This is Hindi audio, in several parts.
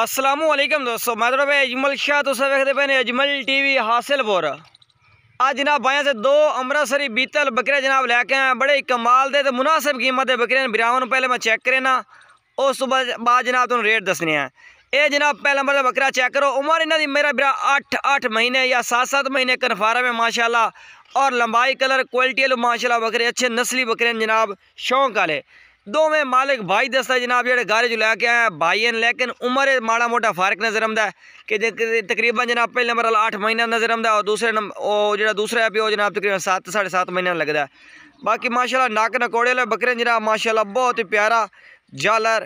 আসসালামু আলাইকুম দোস্তو মই তোরে আজমল شاہ তো সব দেখতে পইনে আজমল টিভি হাসলপুর আজ جناب বাইয়া তে দো অমরাसरी বিতল বকড়া جناب लेके आएं বড়ে কামাল দে তো মোনাসব কিমত এ বকরেন 52 पहिले ম চেক করেনা ও সুবা বা جناب তো রেট দসনে এ جناب পহলা বকড়া চেক করো उमर इन दी मेरा बरा 8 8 মাহিনে ইয়া 7 7 মাহিনে কনফার্মে মাশাআল্লাহ আর লম্বাাই কালার কোয়ালিটি লো মাশাআল্লাহ বকড়ে ache नस्লি বকরেন جناب শৌখ কালে ਦੋਵੇਂ ਮਾਲਕ ਭਾਈ ਦੱਸਦਾ ਜਨਾਬ ਜਿਹੜੇ ਗਾਰੇ ਚ ਲੈ ਕੇ ਆਇਆ ਭਾਈ ਹਨ ਲੇਕਿਨ ਉਮਰ ਮਾੜਾ ਮੋਟਾ ਫਰਕ ਨਜ਼ਰ ਆਉਂਦਾ ਕਿ ਤਕਰੀਬਨ ਜਨਾਬ ਪਹਿਲੇ ਨੰਬਰ ਵਾਲਾ 8 ਮਹੀਨਾ ਨਜ਼ਰ ਆਉਂਦਾ ਔਰ ਦੂਸਰੇ ਉਹ ਜਿਹੜਾ ਦੂਸਰਾ ਹੈ ਪਿਓ ਜਨਾਬ ਤਕਰੀਬਨ 7 7.5 ਮਹੀਨਾ ਲੱਗਦਾ ਬਾਕੀ ਮਾਸ਼ਾਅੱਲਾ ਨੱਕ ਨਕੋੜੇ ਵਾਲੇ ਬੱਕਰੇ ਜਨਾਬ ਮਾਸ਼ਾਅੱਲਾ ਬਹੁਤ ਹੀ ਪਿਆਰਾ जालर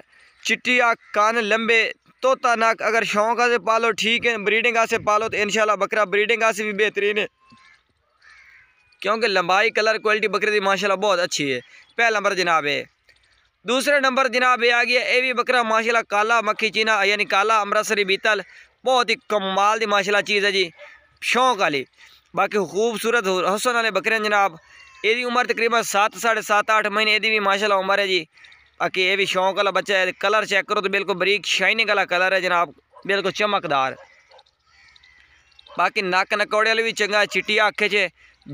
चिट्टिया कान लंबे तोता नाक अगर शौक से पालो ठीक है ब्रीडिंग से पालो तो इनशाला बकरा ब्रीडिंग से भी बेहतरीन है क्योंकि लंबाई कलर क्वालिटी बकरे की माशाल्लाह बहुत अच्छी है पहला नंबर जनाब है दूसरे नंबर जनाब ये आ गया ए भी बकरा माशाला काला मक्खी चीना यानी काला अमृतसरी बीतल बहुत ही कमाल की माशाला चीज़ है जी शौक वाली बाकी खूबसूरत हसन वाले बकरे जनाब ਇਹਦੀ ਉਮਰ ਤਕਰੀਬਨ 7 7.5 8 ਮਹੀਨੇ ਇਹਦੀ ਵੀ ਮਾਸ਼ਾਅੱਲਾ ਉਮਰ ਹੈ ਜੀ ਬਾਕੀ ਇਹ ਵੀ ਸ਼ੌਂਕ ਵਾਲਾ ਬੱਚਾ ਹੈ ਕਲਰ ਚੈੱਕ ਕਰੋ ਤੇ ਬਿਲਕੁਲ ਬਰੀਕ ਸ਼ਾਈਨਿੰਗ ਵਾਲਾ ਕਲਰ ਹੈ ਜਨਾਬ ਬਿਲਕੁਲ ਚਮਕਦਾਰ ਬਾਕੀ ਨੱਕ ਨਕੌੜੇ ਵਾਲੇ ਵੀ ਚੰਗਾ ਚਿੱਟੀ ਅੱਖ 'ਚ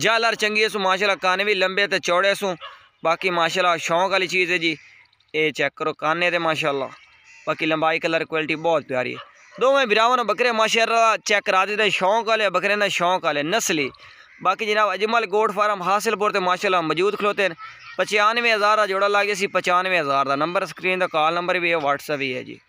ਜਾਲਰ ਚੰਗੀ ਹੈ ਸੋ ਮਾਸ਼ਾਅੱਲਾ ਕਾਨ ਵੀ ਲੰਬੇ ਤੇ ਚੌੜੇ ਸੋ ਬਾਕੀ ਮਾਸ਼ਾਅੱਲਾ ਸ਼ੌਂਕ ਵਾਲੀ ਚੀਜ਼ ਹੈ ਜੀ ये चेक करो कान्ने थे माशाला बाकी लंबाई कलर क्वालिटी बहुत प्यारी है दोवें बिरावन बकरे माशाला चेक करा देते शौक आए बकरे ने शौक आए नस्ली बाकी जनाब अजमल गोड फार्म हासिलपुर से माशाला मौजूद खलोते हैं पचानवे हज़ार का जोड़ा लागे गया पचानवे हज़ार का नंबर स्क्रीन का कॉल नंबर भी है वट्सअप भी है जी